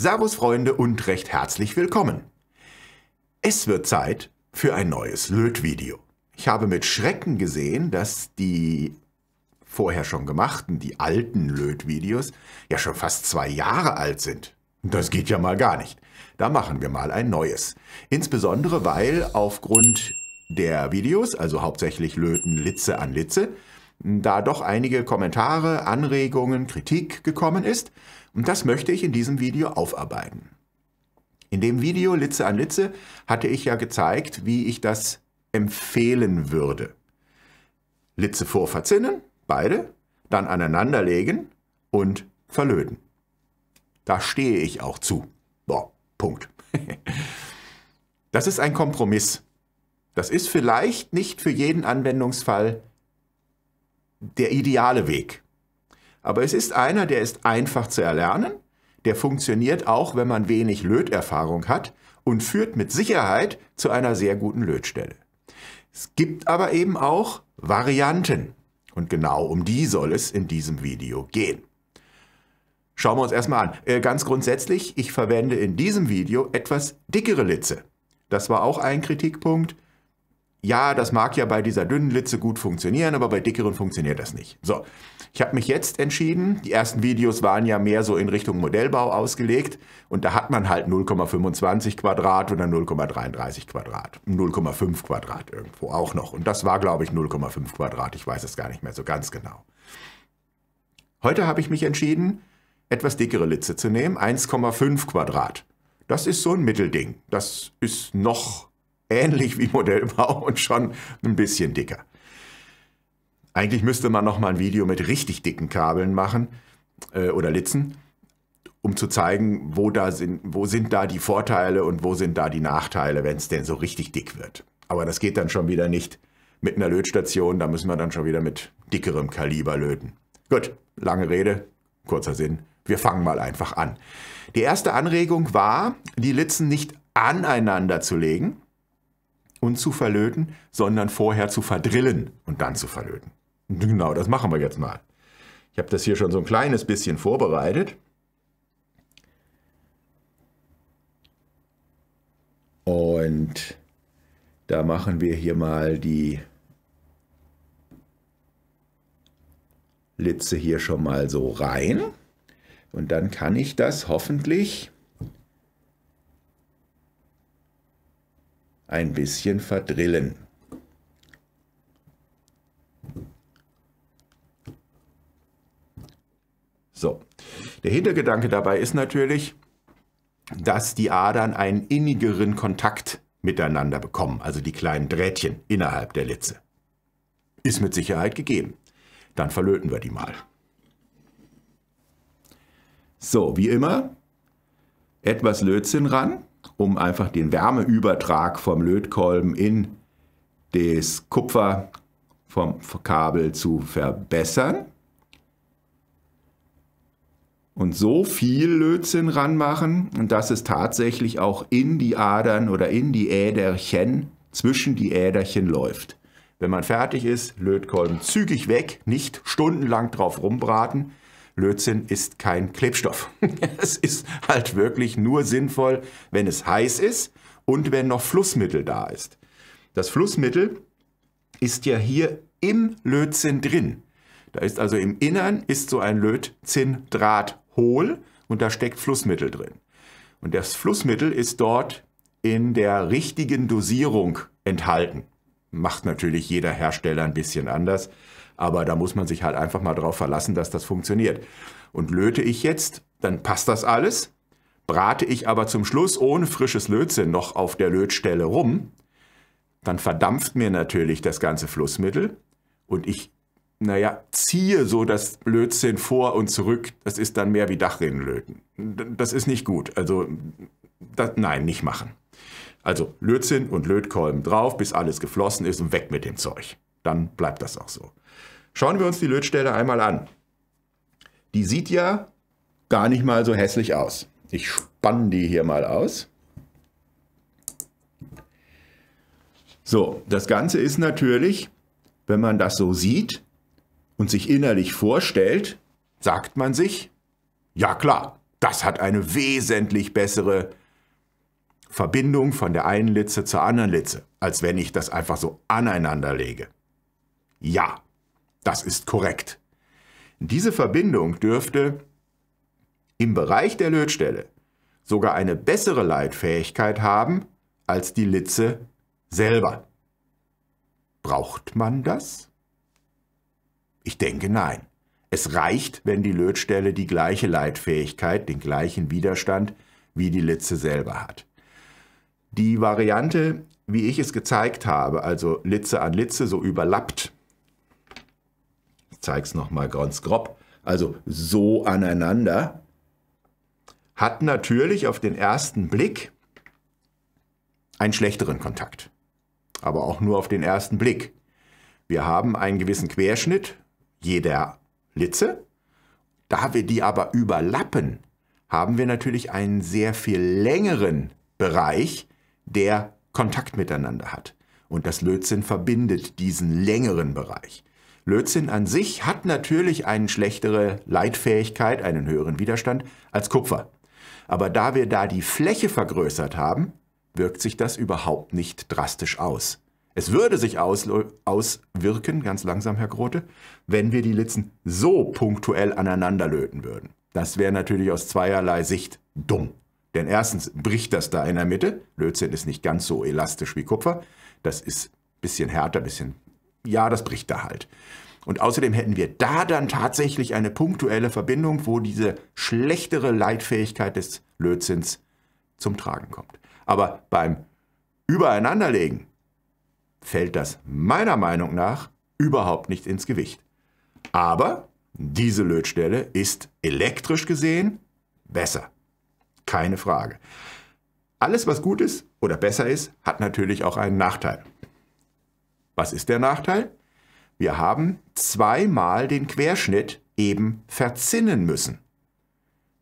Servus Freunde und recht herzlich willkommen. Es wird Zeit für ein neues Lötvideo. Ich habe mit Schrecken gesehen, dass die vorher schon gemachten, die alten Lötvideos, ja schon fast zwei Jahre alt sind. Das geht ja mal gar nicht. Da machen wir mal ein neues. Insbesondere, weil aufgrund der Videos, also hauptsächlich Löten Litze an Litze, da doch einige Kommentare, Anregungen, Kritik gekommen ist und das möchte ich in diesem Video aufarbeiten. In dem Video Litze an Litze hatte ich ja gezeigt, wie ich das empfehlen würde. Litze vorverzinnen, beide, dann aneinanderlegen und verlöten. Da stehe ich auch zu. Boah, Punkt. Das ist ein Kompromiss. Das ist vielleicht nicht für jeden Anwendungsfall der ideale Weg. Aber es ist einer, der ist einfach zu erlernen, der funktioniert auch, wenn man wenig Löterfahrung hat und führt mit Sicherheit zu einer sehr guten Lötstelle. Es gibt aber eben auch Varianten. Und genau um die soll es in diesem Video gehen. Schauen wir uns erstmal an. Äh, ganz grundsätzlich, ich verwende in diesem Video etwas dickere Litze. Das war auch ein Kritikpunkt. Ja, das mag ja bei dieser dünnen Litze gut funktionieren, aber bei dickeren funktioniert das nicht. So, ich habe mich jetzt entschieden, die ersten Videos waren ja mehr so in Richtung Modellbau ausgelegt und da hat man halt 0,25 Quadrat oder 0,33 Quadrat, 0,5 Quadrat irgendwo auch noch. Und das war, glaube ich, 0,5 Quadrat, ich weiß es gar nicht mehr so ganz genau. Heute habe ich mich entschieden, etwas dickere Litze zu nehmen, 1,5 Quadrat. Das ist so ein Mittelding. Das ist noch ähnlich wie Modellbau und schon ein bisschen dicker. Eigentlich müsste man nochmal ein Video mit richtig dicken Kabeln machen äh, oder Litzen, um zu zeigen, wo, da sind, wo sind da die Vorteile und wo sind da die Nachteile, wenn es denn so richtig dick wird. Aber das geht dann schon wieder nicht mit einer Lötstation, da müssen wir dann schon wieder mit dickerem Kaliber löten. Gut, lange Rede, kurzer Sinn. Wir fangen mal einfach an. Die erste Anregung war, die Litzen nicht aneinander zu legen und zu verlöten, sondern vorher zu verdrillen und dann zu verlöten. Genau, das machen wir jetzt mal. Ich habe das hier schon so ein kleines bisschen vorbereitet. Und da machen wir hier mal die Litze hier schon mal so rein. Und dann kann ich das hoffentlich ein bisschen verdrillen. So. Der Hintergedanke dabei ist natürlich, dass die Adern einen innigeren Kontakt miteinander bekommen, also die kleinen Drähtchen innerhalb der Litze. Ist mit Sicherheit gegeben. Dann verlöten wir die mal. So, wie immer, etwas Lötzinn ran, um einfach den Wärmeübertrag vom Lötkolben in das Kupfer vom Kabel zu verbessern und so viel Lötzinn ranmachen, dass es tatsächlich auch in die Adern oder in die Äderchen, zwischen die Äderchen läuft. Wenn man fertig ist, Lötkolben zügig weg, nicht stundenlang drauf rumbraten. Lötzinn ist kein Klebstoff. es ist halt wirklich nur sinnvoll, wenn es heiß ist und wenn noch Flussmittel da ist. Das Flussmittel ist ja hier im Lötzinn drin. Da ist also im Innern ist so ein Lötzinndraht hohl und da steckt Flussmittel drin. Und das Flussmittel ist dort in der richtigen Dosierung enthalten. Macht natürlich jeder Hersteller ein bisschen anders, aber da muss man sich halt einfach mal darauf verlassen, dass das funktioniert. Und löte ich jetzt, dann passt das alles. Brate ich aber zum Schluss ohne frisches Lötzinn noch auf der Lötstelle rum, dann verdampft mir natürlich das ganze Flussmittel und ich naja, ziehe so das Blödsinn vor und zurück, das ist dann mehr wie Dachrinnenlöten. Das ist nicht gut. Also, das, nein, nicht machen. Also Lötzinn und Lötkolben drauf, bis alles geflossen ist und weg mit dem Zeug. Dann bleibt das auch so. Schauen wir uns die Lötstelle einmal an. Die sieht ja gar nicht mal so hässlich aus. Ich spanne die hier mal aus. So, das Ganze ist natürlich, wenn man das so sieht, und sich innerlich vorstellt, sagt man sich, ja klar, das hat eine wesentlich bessere Verbindung von der einen Litze zur anderen Litze, als wenn ich das einfach so aneinander lege. Ja, das ist korrekt. Diese Verbindung dürfte im Bereich der Lötstelle sogar eine bessere Leitfähigkeit haben als die Litze selber. Braucht man das? Ich denke nein. Es reicht, wenn die Lötstelle die gleiche Leitfähigkeit, den gleichen Widerstand wie die Litze selber hat. Die Variante, wie ich es gezeigt habe, also Litze an Litze, so überlappt, ich zeige es nochmal ganz grob, also so aneinander, hat natürlich auf den ersten Blick einen schlechteren Kontakt. Aber auch nur auf den ersten Blick. Wir haben einen gewissen Querschnitt jeder Litze. Da wir die aber überlappen, haben wir natürlich einen sehr viel längeren Bereich, der Kontakt miteinander hat. Und das Lötzinn verbindet diesen längeren Bereich. Lötzinn an sich hat natürlich eine schlechtere Leitfähigkeit, einen höheren Widerstand als Kupfer. Aber da wir da die Fläche vergrößert haben, wirkt sich das überhaupt nicht drastisch aus. Es würde sich auswirken, ganz langsam, Herr Grote, wenn wir die Litzen so punktuell aneinander löten würden. Das wäre natürlich aus zweierlei Sicht dumm. Denn erstens bricht das da in der Mitte. Lötzinn ist nicht ganz so elastisch wie Kupfer. Das ist ein bisschen härter, ein bisschen. Ja, das bricht da halt. Und außerdem hätten wir da dann tatsächlich eine punktuelle Verbindung, wo diese schlechtere Leitfähigkeit des Lötzins zum Tragen kommt. Aber beim Übereinanderlegen fällt das meiner Meinung nach überhaupt nicht ins Gewicht. Aber diese Lötstelle ist elektrisch gesehen besser. Keine Frage. Alles, was gut ist oder besser ist, hat natürlich auch einen Nachteil. Was ist der Nachteil? Wir haben zweimal den Querschnitt eben verzinnen müssen.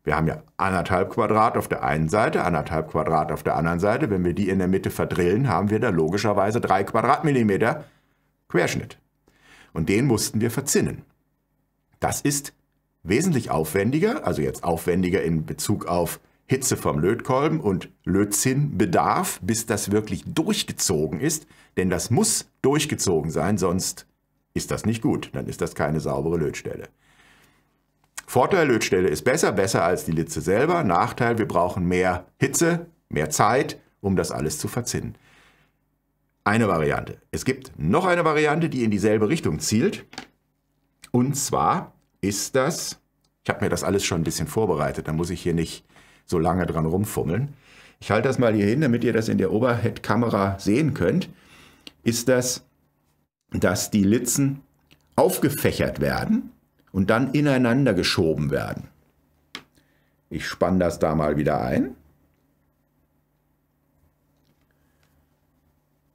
Wir haben ja anderthalb Quadrat auf der einen Seite, anderthalb Quadrat auf der anderen Seite. Wenn wir die in der Mitte verdrillen, haben wir da logischerweise drei Quadratmillimeter Querschnitt. Und den mussten wir verzinnen. Das ist wesentlich aufwendiger, also jetzt aufwendiger in Bezug auf Hitze vom Lötkolben und Lötzinnbedarf, bis das wirklich durchgezogen ist. Denn das muss durchgezogen sein, sonst ist das nicht gut. Dann ist das keine saubere Lötstelle. Vorteil, Lötstelle ist besser, besser als die Litze selber. Nachteil, wir brauchen mehr Hitze, mehr Zeit, um das alles zu verzinnen. Eine Variante. Es gibt noch eine Variante, die in dieselbe Richtung zielt. Und zwar ist das, ich habe mir das alles schon ein bisschen vorbereitet, da muss ich hier nicht so lange dran rumfummeln. Ich halte das mal hier hin, damit ihr das in der Overhead-Kamera sehen könnt. Ist das, dass die Litzen aufgefächert werden und dann ineinander geschoben werden. Ich spanne das da mal wieder ein.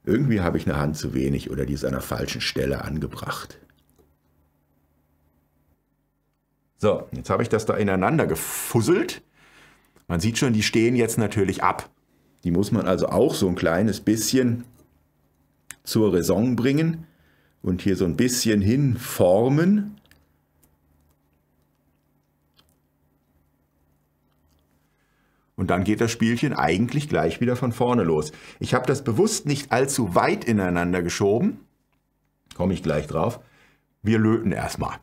Irgendwie habe ich eine Hand zu wenig oder die ist an der falschen Stelle angebracht. So, jetzt habe ich das da ineinander gefusselt. Man sieht schon, die stehen jetzt natürlich ab. Die muss man also auch so ein kleines bisschen zur Raison bringen und hier so ein bisschen hinformen. Und dann geht das Spielchen eigentlich gleich wieder von vorne los. Ich habe das bewusst nicht allzu weit ineinander geschoben. Komme ich gleich drauf. Wir löten erstmal.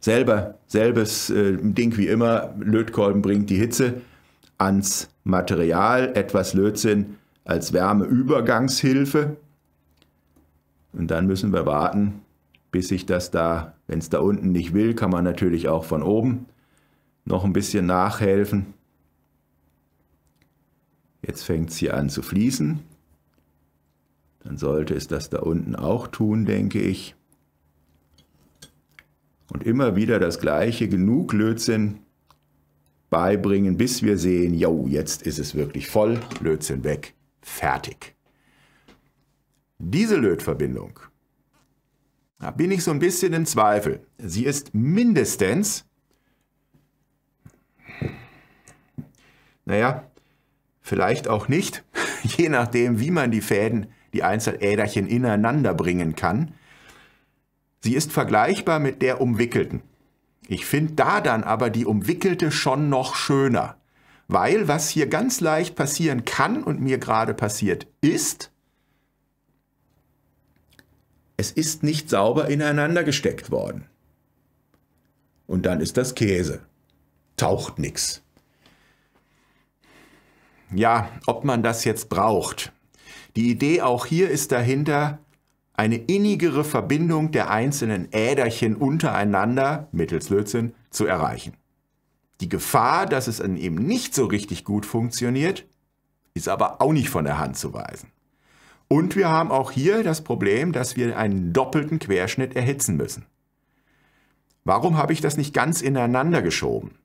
Selber, selbes äh, Ding wie immer. Lötkolben bringt die Hitze ans Material. Etwas Lötsinn als Wärmeübergangshilfe. Und dann müssen wir warten, bis sich das da, wenn es da unten nicht will, kann man natürlich auch von oben noch ein bisschen nachhelfen. Jetzt fängt es hier an zu fließen. Dann sollte es das da unten auch tun, denke ich. Und immer wieder das gleiche, genug Lötzinn beibringen, bis wir sehen, jo, jetzt ist es wirklich voll, Lötzinn weg, fertig. Diese Lötverbindung, da bin ich so ein bisschen im Zweifel. Sie ist mindestens, naja, Vielleicht auch nicht, je nachdem, wie man die Fäden, die Einzeläderchen ineinander bringen kann. Sie ist vergleichbar mit der umwickelten. Ich finde da dann aber die umwickelte schon noch schöner, weil was hier ganz leicht passieren kann und mir gerade passiert ist, es ist nicht sauber ineinander gesteckt worden. Und dann ist das Käse. Taucht nichts ja, ob man das jetzt braucht. Die Idee auch hier ist dahinter, eine innigere Verbindung der einzelnen Äderchen untereinander mittels Lötzinn zu erreichen. Die Gefahr, dass es dann eben nicht so richtig gut funktioniert, ist aber auch nicht von der Hand zu weisen. Und wir haben auch hier das Problem, dass wir einen doppelten Querschnitt erhitzen müssen. Warum habe ich das nicht ganz ineinander geschoben?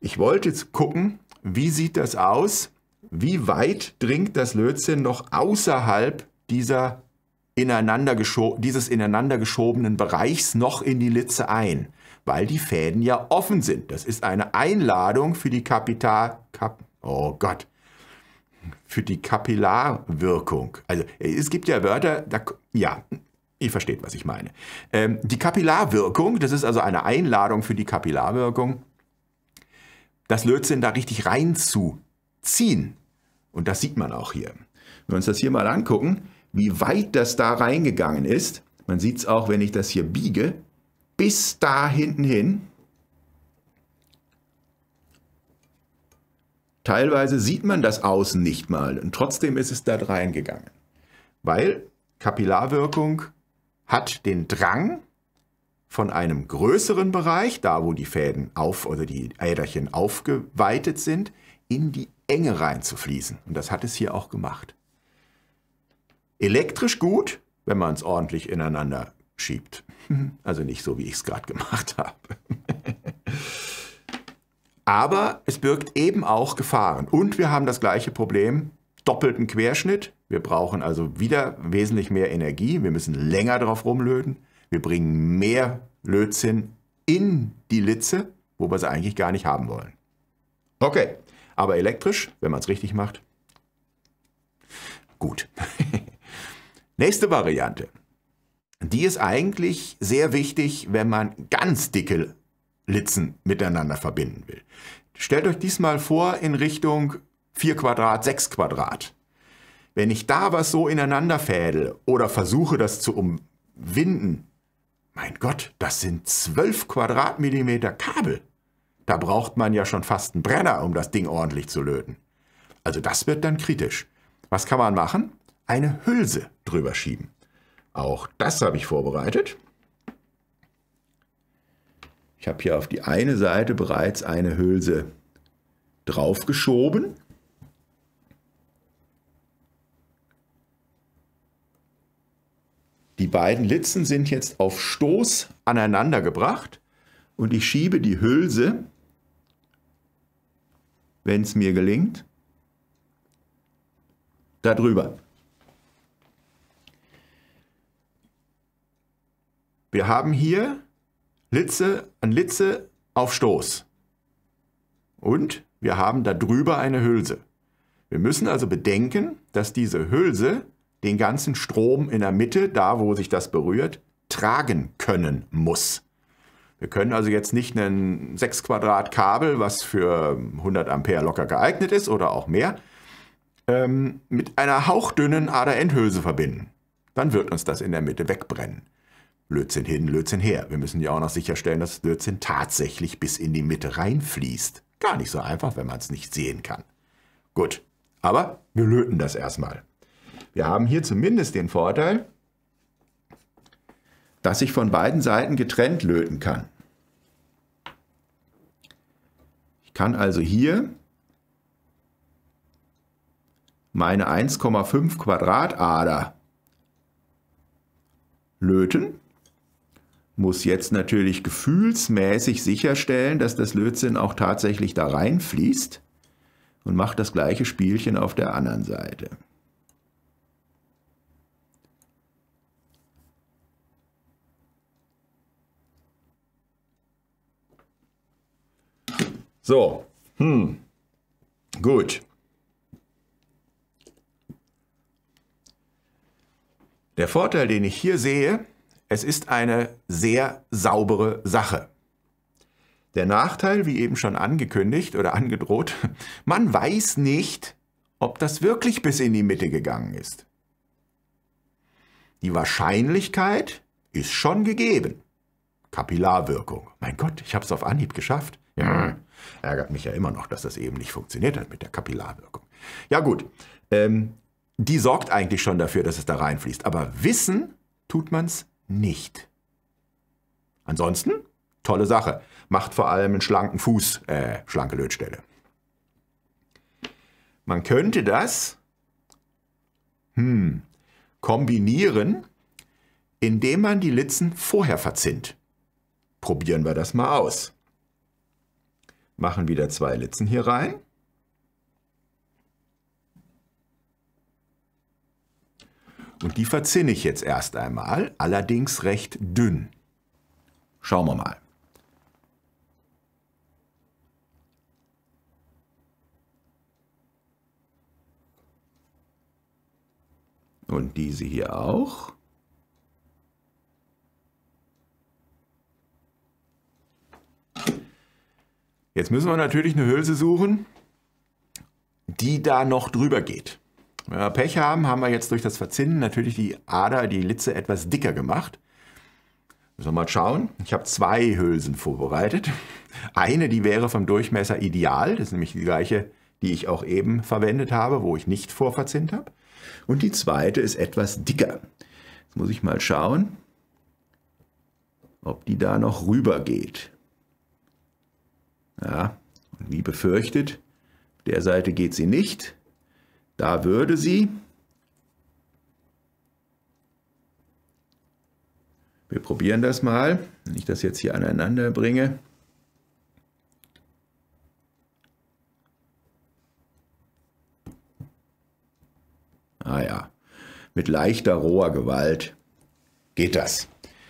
Ich wollte gucken, wie sieht das aus? Wie weit dringt das Lötzinn noch außerhalb dieser ineinander dieses ineinander geschobenen Bereichs noch in die Litze ein? Weil die Fäden ja offen sind. Das ist eine Einladung für die Kapital... Kap oh Gott. Für die Kapillarwirkung. Also es gibt ja Wörter, da, ja, Ihr versteht, was ich meine. Ähm, die Kapillarwirkung, das ist also eine Einladung für die Kapillarwirkung das Lötzinn da richtig reinzuziehen. Und das sieht man auch hier. Wenn wir uns das hier mal angucken, wie weit das da reingegangen ist, man sieht es auch, wenn ich das hier biege, bis da hinten hin. Teilweise sieht man das außen nicht mal und trotzdem ist es da reingegangen. Weil Kapillarwirkung hat den Drang, von einem größeren Bereich, da wo die Fäden auf oder die Äderchen aufgeweitet sind, in die Enge reinzufließen. Und das hat es hier auch gemacht. Elektrisch gut, wenn man es ordentlich ineinander schiebt. Also nicht so, wie ich es gerade gemacht habe. Aber es birgt eben auch Gefahren. Und wir haben das gleiche Problem, doppelten Querschnitt. Wir brauchen also wieder wesentlich mehr Energie. Wir müssen länger drauf rumlöten. Wir bringen mehr Lötzinn in die Litze, wo wir sie eigentlich gar nicht haben wollen. Okay, aber elektrisch, wenn man es richtig macht, gut. Nächste Variante. Die ist eigentlich sehr wichtig, wenn man ganz dicke Litzen miteinander verbinden will. Stellt euch diesmal vor in Richtung 4 Quadrat, 6 Quadrat. Wenn ich da was so ineinander fädel oder versuche, das zu umwinden, mein Gott, das sind zwölf Quadratmillimeter Kabel. Da braucht man ja schon fast einen Brenner, um das Ding ordentlich zu löten. Also das wird dann kritisch. Was kann man machen? Eine Hülse drüber schieben. Auch das habe ich vorbereitet. Ich habe hier auf die eine Seite bereits eine Hülse draufgeschoben Die beiden Litzen sind jetzt auf Stoß aneinander gebracht und ich schiebe die Hülse, wenn es mir gelingt, darüber. Wir haben hier Litze an Litze auf Stoß. Und wir haben darüber eine Hülse. Wir müssen also bedenken, dass diese Hülse den ganzen Strom in der Mitte, da wo sich das berührt, tragen können muss. Wir können also jetzt nicht ein 6 Quadrat Kabel, was für 100 Ampere locker geeignet ist oder auch mehr, ähm, mit einer hauchdünnen Ader-Endhülse verbinden. Dann wird uns das in der Mitte wegbrennen. Lötzinn hin, Lötzinn her. Wir müssen ja auch noch sicherstellen, dass Lötzinn tatsächlich bis in die Mitte reinfließt. Gar nicht so einfach, wenn man es nicht sehen kann. Gut, aber wir löten das erstmal. Wir haben hier zumindest den Vorteil, dass ich von beiden Seiten getrennt löten kann. Ich kann also hier meine 1,5 Quadratader löten. Muss jetzt natürlich gefühlsmäßig sicherstellen, dass das Lötzinn auch tatsächlich da reinfließt und macht das gleiche Spielchen auf der anderen Seite. So, hm, gut. Der Vorteil, den ich hier sehe, es ist eine sehr saubere Sache. Der Nachteil, wie eben schon angekündigt oder angedroht, man weiß nicht, ob das wirklich bis in die Mitte gegangen ist. Die Wahrscheinlichkeit ist schon gegeben. Kapillarwirkung. Mein Gott, ich habe es auf Anhieb geschafft. Ja, ärgert mich ja immer noch, dass das eben nicht funktioniert hat mit der Kapillarwirkung. Ja gut, ähm, die sorgt eigentlich schon dafür, dass es da reinfließt. Aber wissen tut man es nicht. Ansonsten, tolle Sache. Macht vor allem einen schlanken Fuß, äh, schlanke Lötstelle. Man könnte das hm, kombinieren, indem man die Litzen vorher verzinnt. Probieren wir das mal aus machen wieder zwei Litzen hier rein. Und die verzinne ich jetzt erst einmal, allerdings recht dünn. Schauen wir mal. Und diese hier auch. Jetzt müssen wir natürlich eine Hülse suchen, die da noch drüber geht. Wenn wir Pech haben, haben wir jetzt durch das Verzinnen natürlich die Ader, die Litze etwas dicker gemacht. Müssen wir mal schauen. Ich habe zwei Hülsen vorbereitet. Eine, die wäre vom Durchmesser ideal. Das ist nämlich die gleiche, die ich auch eben verwendet habe, wo ich nicht vorverzinnt habe. Und die zweite ist etwas dicker. Jetzt muss ich mal schauen, ob die da noch rüber geht. Ja, und wie befürchtet, der Seite geht sie nicht. Da würde sie, wir probieren das mal, wenn ich das jetzt hier aneinander bringe. Ah ja, mit leichter, roher Gewalt geht das.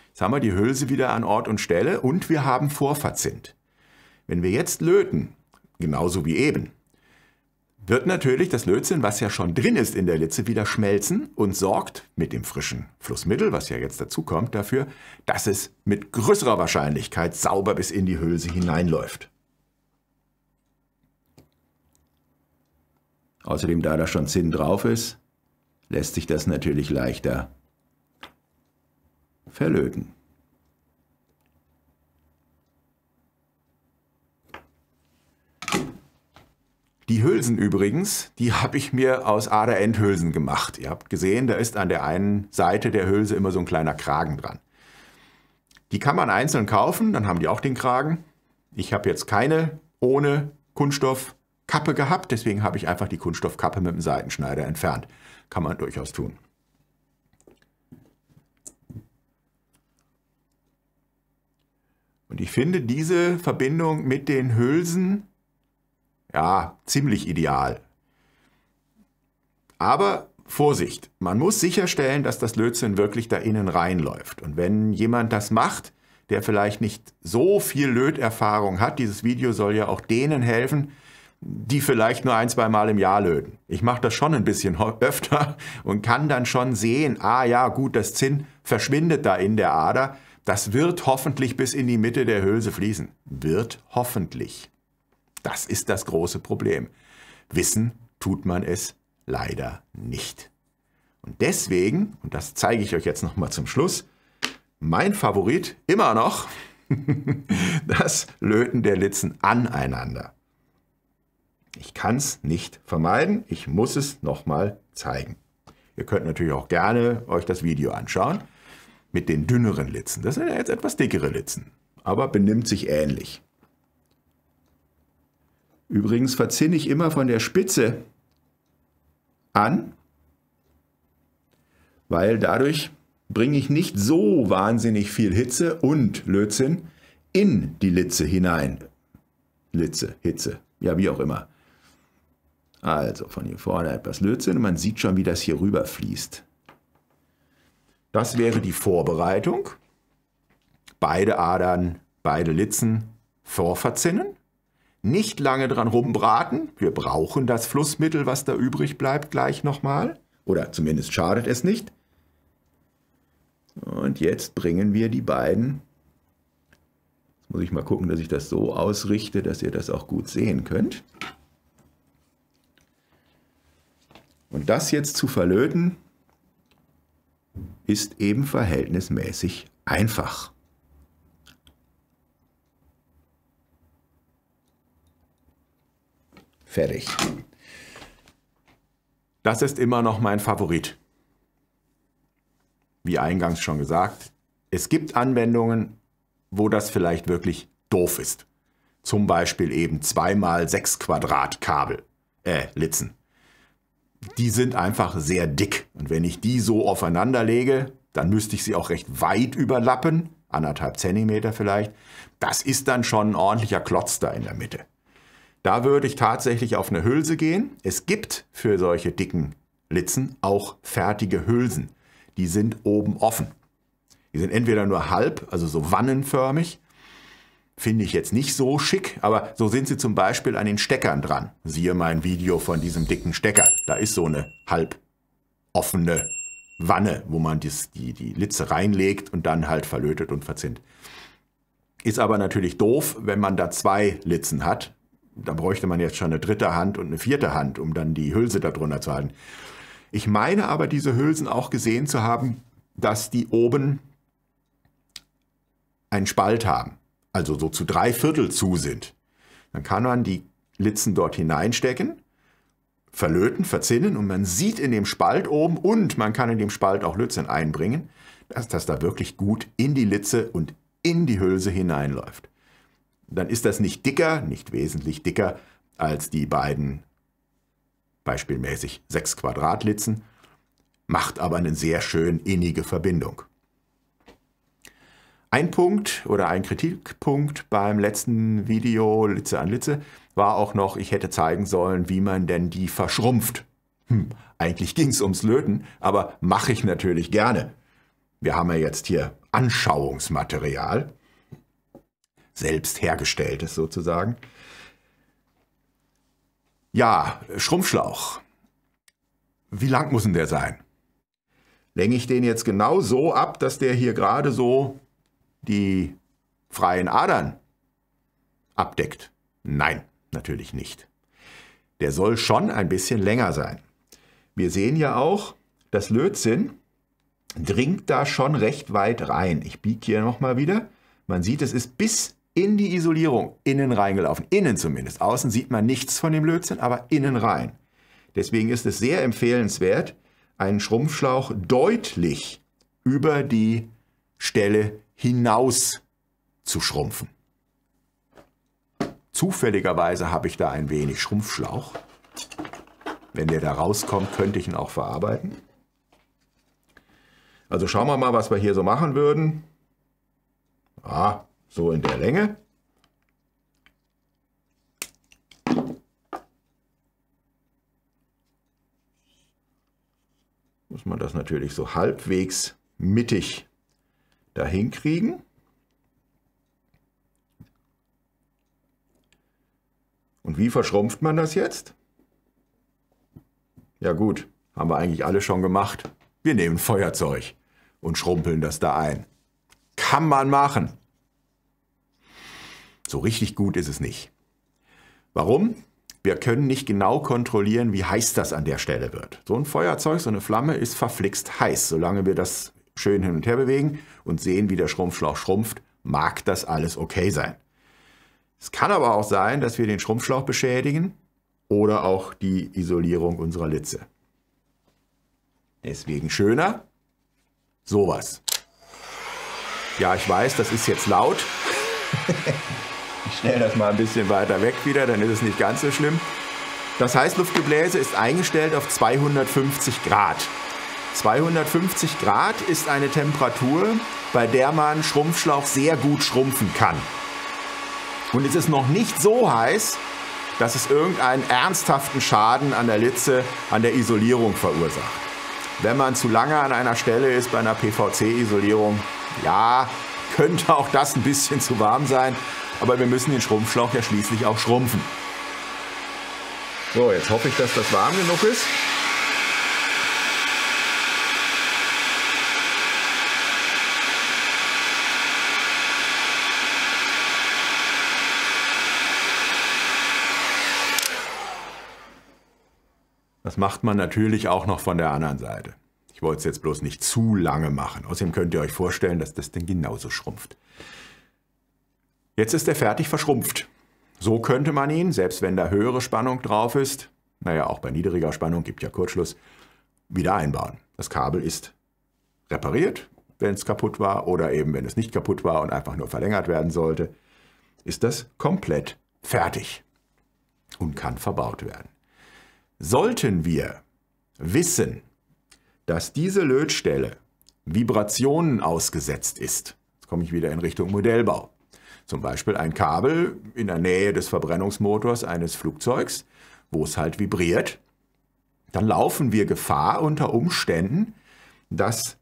Jetzt haben wir die Hülse wieder an Ort und Stelle und wir haben Vorverzint. Wenn wir jetzt löten, genauso wie eben, wird natürlich das Lötzinn, was ja schon drin ist in der Litze, wieder schmelzen und sorgt mit dem frischen Flussmittel, was ja jetzt dazu kommt, dafür, dass es mit größerer Wahrscheinlichkeit sauber bis in die Hülse hineinläuft. Außerdem, da da schon Zinn drauf ist, lässt sich das natürlich leichter verlöten. Die Hülsen übrigens, die habe ich mir aus Ader-Endhülsen gemacht. Ihr habt gesehen, da ist an der einen Seite der Hülse immer so ein kleiner Kragen dran. Die kann man einzeln kaufen, dann haben die auch den Kragen. Ich habe jetzt keine ohne Kunststoffkappe gehabt, deswegen habe ich einfach die Kunststoffkappe mit dem Seitenschneider entfernt. Kann man durchaus tun. Und ich finde diese Verbindung mit den Hülsen ja, ziemlich ideal. Aber Vorsicht, man muss sicherstellen, dass das Lötzinn wirklich da innen reinläuft. Und wenn jemand das macht, der vielleicht nicht so viel Löterfahrung hat, dieses Video soll ja auch denen helfen, die vielleicht nur ein, zwei Mal im Jahr löten. Ich mache das schon ein bisschen öfter und kann dann schon sehen, ah ja, gut, das Zinn verschwindet da in der Ader. Das wird hoffentlich bis in die Mitte der Hülse fließen. Wird hoffentlich. Das ist das große Problem. Wissen tut man es leider nicht. Und deswegen, und das zeige ich euch jetzt nochmal zum Schluss, mein Favorit immer noch, das Löten der Litzen aneinander. Ich kann es nicht vermeiden, ich muss es nochmal zeigen. Ihr könnt natürlich auch gerne euch das Video anschauen mit den dünneren Litzen. Das sind ja jetzt etwas dickere Litzen, aber benimmt sich ähnlich. Übrigens verzinne ich immer von der Spitze an, weil dadurch bringe ich nicht so wahnsinnig viel Hitze und Lötzinn in die Litze hinein. Litze, Hitze, ja wie auch immer. Also von hier vorne etwas Lötzinn und man sieht schon, wie das hier rüber fließt. Das wäre die Vorbereitung. Beide Adern, beide Litzen vorverzinnen. Nicht lange dran rumbraten. Wir brauchen das Flussmittel, was da übrig bleibt, gleich nochmal. Oder zumindest schadet es nicht. Und jetzt bringen wir die beiden. Jetzt muss ich mal gucken, dass ich das so ausrichte, dass ihr das auch gut sehen könnt. Und das jetzt zu verlöten, ist eben verhältnismäßig einfach. Fertig. Das ist immer noch mein Favorit. Wie eingangs schon gesagt, es gibt Anwendungen, wo das vielleicht wirklich doof ist. Zum Beispiel eben 2x6 Quadrat Kabel, äh, Litzen. Die sind einfach sehr dick und wenn ich die so aufeinander lege, dann müsste ich sie auch recht weit überlappen, anderthalb Zentimeter vielleicht. Das ist dann schon ein ordentlicher Klotz da in der Mitte. Da würde ich tatsächlich auf eine Hülse gehen. Es gibt für solche dicken Litzen auch fertige Hülsen. Die sind oben offen. Die sind entweder nur halb, also so wannenförmig. Finde ich jetzt nicht so schick, aber so sind sie zum Beispiel an den Steckern dran. Siehe mein Video von diesem dicken Stecker. Da ist so eine halb offene Wanne, wo man dies, die, die Litze reinlegt und dann halt verlötet und verzinnt. Ist aber natürlich doof, wenn man da zwei Litzen hat, da bräuchte man jetzt schon eine dritte Hand und eine vierte Hand, um dann die Hülse darunter zu halten. Ich meine aber, diese Hülsen auch gesehen zu haben, dass die oben einen Spalt haben, also so zu drei Viertel zu sind. Dann kann man die Litzen dort hineinstecken, verlöten, verzinnen und man sieht in dem Spalt oben und man kann in dem Spalt auch Lützen einbringen, dass das da wirklich gut in die Litze und in die Hülse hineinläuft dann ist das nicht dicker, nicht wesentlich dicker als die beiden beispielmäßig 6 Quadratlitzen, macht aber eine sehr schön innige Verbindung. Ein Punkt oder ein Kritikpunkt beim letzten Video Litze an Litze war auch noch, ich hätte zeigen sollen, wie man denn die verschrumpft. Hm, eigentlich ging es ums Löten, aber mache ich natürlich gerne. Wir haben ja jetzt hier Anschauungsmaterial selbst hergestelltes sozusagen. Ja, Schrumpfschlauch. Wie lang muss denn der sein? Länge ich den jetzt genau so ab, dass der hier gerade so die freien Adern abdeckt? Nein, natürlich nicht. Der soll schon ein bisschen länger sein. Wir sehen ja auch, das Lötzinn dringt da schon recht weit rein. Ich biege hier nochmal wieder. Man sieht, es ist bis in die Isolierung innen reingelaufen. Innen zumindest. Außen sieht man nichts von dem Lötzinn, aber innen rein. Deswegen ist es sehr empfehlenswert, einen Schrumpfschlauch deutlich über die Stelle hinaus zu schrumpfen. Zufälligerweise habe ich da ein wenig Schrumpfschlauch. Wenn der da rauskommt, könnte ich ihn auch verarbeiten. Also schauen wir mal, was wir hier so machen würden. Ah, so in der Länge. Muss man das natürlich so halbwegs mittig dahin kriegen. Und wie verschrumpft man das jetzt? Ja gut, haben wir eigentlich alle schon gemacht. Wir nehmen Feuerzeug und schrumpeln das da ein. Kann man machen. So richtig gut ist es nicht. Warum? Wir können nicht genau kontrollieren, wie heiß das an der Stelle wird. So ein Feuerzeug, so eine Flamme ist verflixt heiß. Solange wir das schön hin und her bewegen und sehen, wie der Schrumpfschlauch schrumpft, mag das alles okay sein. Es kann aber auch sein, dass wir den Schrumpfschlauch beschädigen oder auch die Isolierung unserer Litze. Deswegen schöner sowas. Ja, ich weiß, das ist jetzt laut. Ich stelle das mal ein bisschen weiter weg wieder, dann ist es nicht ganz so schlimm. Das Heißluftgebläse ist eingestellt auf 250 Grad. 250 Grad ist eine Temperatur, bei der man Schrumpfschlauch sehr gut schrumpfen kann. Und es ist noch nicht so heiß, dass es irgendeinen ernsthaften Schaden an der Litze, an der Isolierung verursacht. Wenn man zu lange an einer Stelle ist bei einer PVC-Isolierung, ja, könnte auch das ein bisschen zu warm sein, aber wir müssen den Schrumpfschlauch ja schließlich auch schrumpfen. So, jetzt hoffe ich, dass das warm genug ist. Das macht man natürlich auch noch von der anderen Seite. Ich wollte es jetzt bloß nicht zu lange machen. Außerdem könnt ihr euch vorstellen, dass das Ding genauso schrumpft. Jetzt ist er fertig verschrumpft. So könnte man ihn, selbst wenn da höhere Spannung drauf ist, naja, auch bei niedriger Spannung gibt ja Kurzschluss, wieder einbauen. Das Kabel ist repariert, wenn es kaputt war oder eben wenn es nicht kaputt war und einfach nur verlängert werden sollte, ist das komplett fertig und kann verbaut werden. Sollten wir wissen, dass diese Lötstelle Vibrationen ausgesetzt ist, jetzt komme ich wieder in Richtung Modellbau, zum Beispiel ein Kabel in der Nähe des Verbrennungsmotors eines Flugzeugs, wo es halt vibriert. Dann laufen wir Gefahr unter Umständen, dass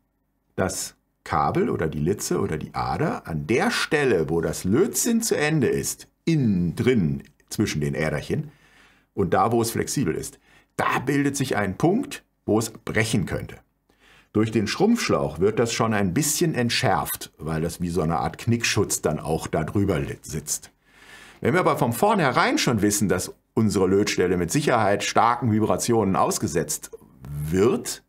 das Kabel oder die Litze oder die Ader an der Stelle, wo das Lötzinn zu Ende ist, innen drin zwischen den Äderchen und da, wo es flexibel ist, da bildet sich ein Punkt, wo es brechen könnte. Durch den Schrumpfschlauch wird das schon ein bisschen entschärft, weil das wie so eine Art Knickschutz dann auch da drüber sitzt. Wenn wir aber von vornherein schon wissen, dass unsere Lötstelle mit Sicherheit starken Vibrationen ausgesetzt wird,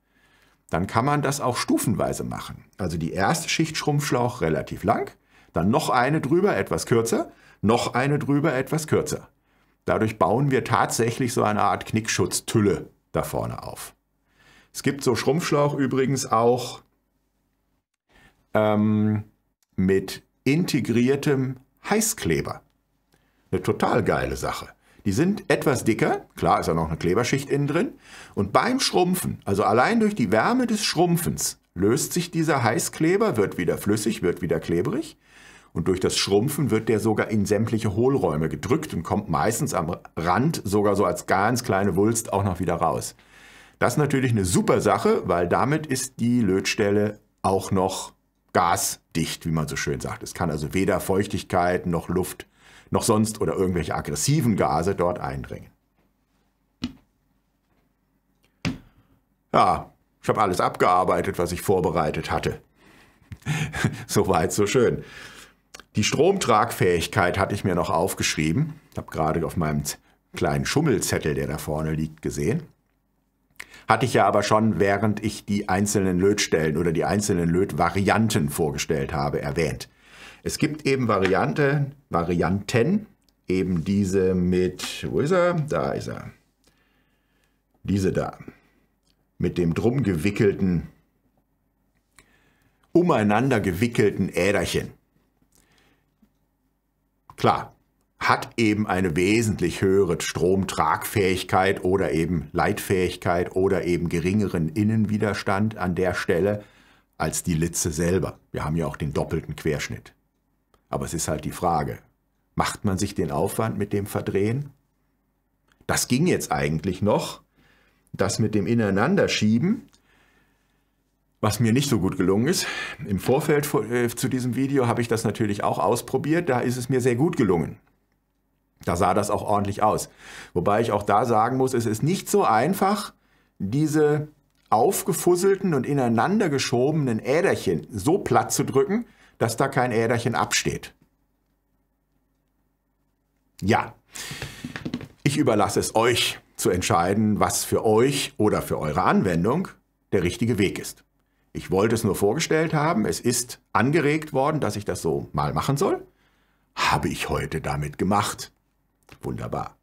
dann kann man das auch stufenweise machen. Also die erste Schicht Schrumpfschlauch relativ lang, dann noch eine drüber etwas kürzer, noch eine drüber etwas kürzer. Dadurch bauen wir tatsächlich so eine Art Knickschutztülle da vorne auf. Es gibt so Schrumpfschlauch übrigens auch ähm, mit integriertem Heißkleber. Eine total geile Sache. Die sind etwas dicker, klar ist da noch eine Kleberschicht innen drin. Und beim Schrumpfen, also allein durch die Wärme des Schrumpfens, löst sich dieser Heißkleber, wird wieder flüssig, wird wieder klebrig. Und durch das Schrumpfen wird der sogar in sämtliche Hohlräume gedrückt und kommt meistens am Rand sogar so als ganz kleine Wulst auch noch wieder raus. Das ist natürlich eine super Sache, weil damit ist die Lötstelle auch noch gasdicht, wie man so schön sagt. Es kann also weder Feuchtigkeit noch Luft noch sonst oder irgendwelche aggressiven Gase dort eindringen. Ja, ich habe alles abgearbeitet, was ich vorbereitet hatte. Soweit, so schön. Die Stromtragfähigkeit hatte ich mir noch aufgeschrieben. Ich habe gerade auf meinem kleinen Schummelzettel, der da vorne liegt, gesehen. Hatte ich ja aber schon, während ich die einzelnen Lötstellen oder die einzelnen Lötvarianten vorgestellt habe, erwähnt. Es gibt eben Variante, Varianten, eben diese mit, wo ist er? Da ist er. Diese da. Mit dem drum gewickelten, umeinander gewickelten Äderchen. Klar, hat eben eine wesentlich höhere Stromtragfähigkeit oder eben Leitfähigkeit oder eben geringeren Innenwiderstand an der Stelle als die Litze selber. Wir haben ja auch den doppelten Querschnitt. Aber es ist halt die Frage, macht man sich den Aufwand mit dem Verdrehen? Das ging jetzt eigentlich noch, das mit dem Ineinanderschieben, was mir nicht so gut gelungen ist. Im Vorfeld äh, zu diesem Video habe ich das natürlich auch ausprobiert, da ist es mir sehr gut gelungen. Da sah das auch ordentlich aus. Wobei ich auch da sagen muss, es ist nicht so einfach, diese aufgefusselten und ineinander geschobenen Äderchen so platt zu drücken, dass da kein Äderchen absteht. Ja, ich überlasse es euch zu entscheiden, was für euch oder für eure Anwendung der richtige Weg ist. Ich wollte es nur vorgestellt haben, es ist angeregt worden, dass ich das so mal machen soll. Habe ich heute damit gemacht. Wunderbar.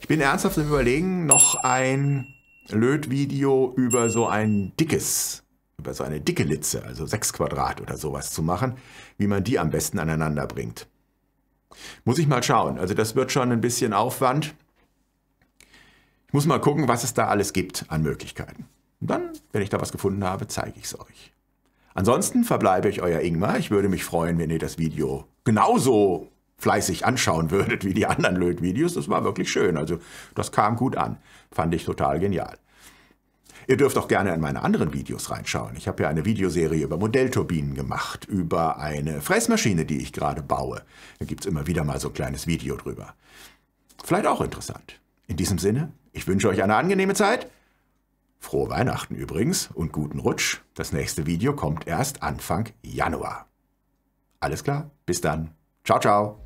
Ich bin ernsthaft im Überlegen, noch ein Lötvideo über so ein dickes, über so eine dicke Litze, also 6 Quadrat oder sowas zu machen, wie man die am besten aneinander bringt. Muss ich mal schauen. Also das wird schon ein bisschen Aufwand. Ich muss mal gucken, was es da alles gibt an Möglichkeiten. Und dann, wenn ich da was gefunden habe, zeige ich es euch. Ansonsten verbleibe ich euer Ingmar. Ich würde mich freuen, wenn ihr das Video genauso fleißig anschauen würdet, wie die anderen Lötvideos. Das war wirklich schön. Also das kam gut an. Fand ich total genial. Ihr dürft auch gerne in meine anderen Videos reinschauen. Ich habe ja eine Videoserie über Modellturbinen gemacht, über eine Fressmaschine, die ich gerade baue. Da gibt es immer wieder mal so ein kleines Video drüber. Vielleicht auch interessant. In diesem Sinne, ich wünsche euch eine angenehme Zeit. Frohe Weihnachten übrigens und guten Rutsch. Das nächste Video kommt erst Anfang Januar. Alles klar, bis dann. Ciao, ciao.